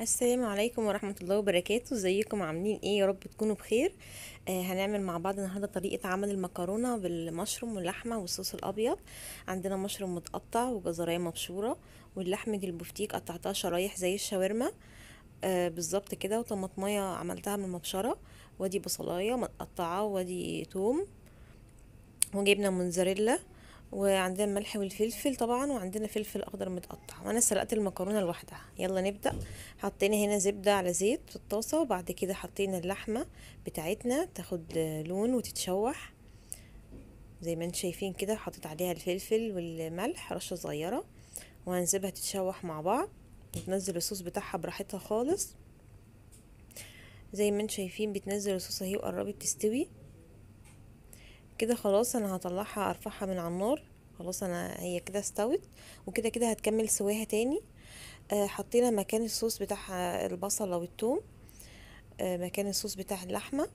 السلام عليكم ورحمة الله وبركاته ازيكم عاملين ايه يا رب تكونوا بخير آه هنعمل مع بعض النهاردة طريقة عمل المكرونة بالمشروم واللحمة والصوص الابيض عندنا مشروم متقطع وجزراية مبشورة واللحم البفتيك قطعتها شرايح زي الشاورما آه بالظبط كده وطماطمية عملتها من المبشرة وادي بصلاية متقطعة وادي توم وجبنة موزاريلا وعندنا الملح والفلفل طبعا وعندنا فلفل اخضر متقطع وانا سلقت المكرونه لوحدها يلا نبدا حطينا هنا زبده على زيت في الطاسه وبعد كده حطينا اللحمه بتاعتنا تاخد لون وتتشوح زي ما انتم شايفين كده حطيت عليها الفلفل والملح رشه صغيره وهنسيبها تتشوح مع بعض وتنزل الصوص بتاعها براحتها خالص زي ما انتم شايفين بتنزل الصوص اهي وقربت تستوي كده خلاص انا هطلعها ارفعها من على النار خلاص انا هي كده استوت وكده كده هتكمل سواها تاني آه، حطينا مكان الصوص بتاع البصل او الثوم آه، مكان الصوص بتاع اللحمه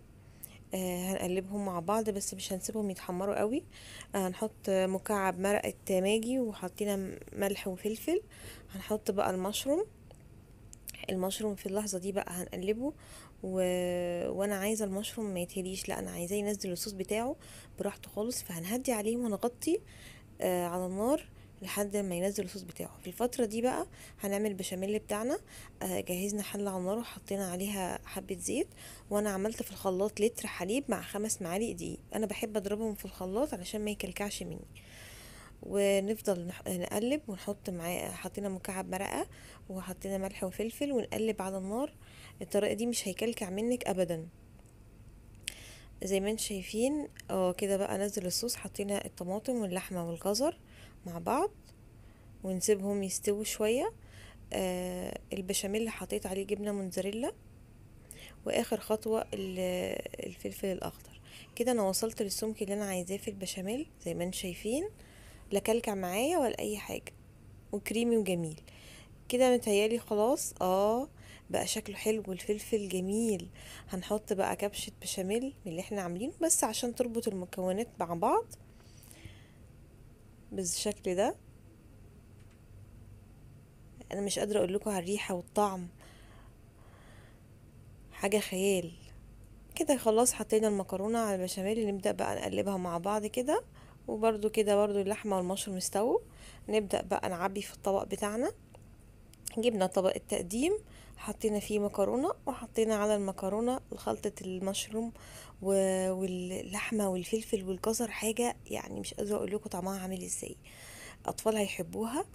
آه، هنقلبهم مع بعض بس مش هنسيبهم يتحمروا قوي هنحط مكعب مرقه ماجي وحطينا ملح وفلفل هنحط بقى المشروم المشروم في اللحظه دي بقى هنقلبه و... وانا عايزه المشروم ما يتهريش لا انا عايزاه ينزل الصوص بتاعه براحته خالص فهنهدي عليه ونغطي آه على النار لحد ما ينزل الصوص بتاعه في الفترة دي بقى هنعمل البشاميل بتاعنا آه جهزنا حلة على النار وحطينا عليها حبة زيت وانا عملت في الخلاط لتر حليب مع خمس معالق دقيق انا بحب اضربهم في الخلاط علشان ما يكلكعش مني ونفضل نقلب ونحط معاه حطينا مكعب مرقه وحطينا ملح وفلفل ونقلب على النار الطريقه دي مش هيكلكع منك ابدا زي ما انتم شايفين اه كده بقى نزل الصوص حطينا الطماطم واللحمه والجزر مع بعض ونسيبهم يستووا شويه آه البشاميل حطيت عليه جبنه موتزاريلا واخر خطوه الفلفل الاخضر كده انا وصلت للسمك اللي انا عايزاه في البشاميل زي ما انتم شايفين لا كلكع معايا ولا اي حاجه وكريمي وجميل كده متهيالي خلاص اه بقى شكله حلو والفلفل جميل هنحط بقى كبشة بشاميل من اللي احنا عاملينه بس عشان تربط المكونات مع بعض بالشكل ده انا مش قادرة اقول لكم على الريحة والطعم حاجة خيال كده خلاص حطينا المكرونة على البشاميل نبدأ بقى نقلبها مع بعض كده وبرده كده برده اللحمة والمشروم استووا نبدأ بقى نعبي في الطبق بتاعنا جبنا طبق التقديم حطينا فيه مكرونة وحطينا على المكرونة خلطة المشروم واللحمة والفلفل والجزر حاجة يعني مش قادرة اقول لكم طعمها عامل ازاي اطفال هيحبوها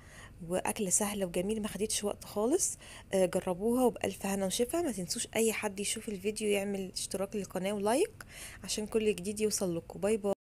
واكل سهلة وجميل ما خدتش وقت خالص آه، جربوها وبألف هنا وشفا ما تنسوش اي حد يشوف الفيديو يعمل اشتراك للقناة ولايك عشان كل جديد يوصل لكم باي باي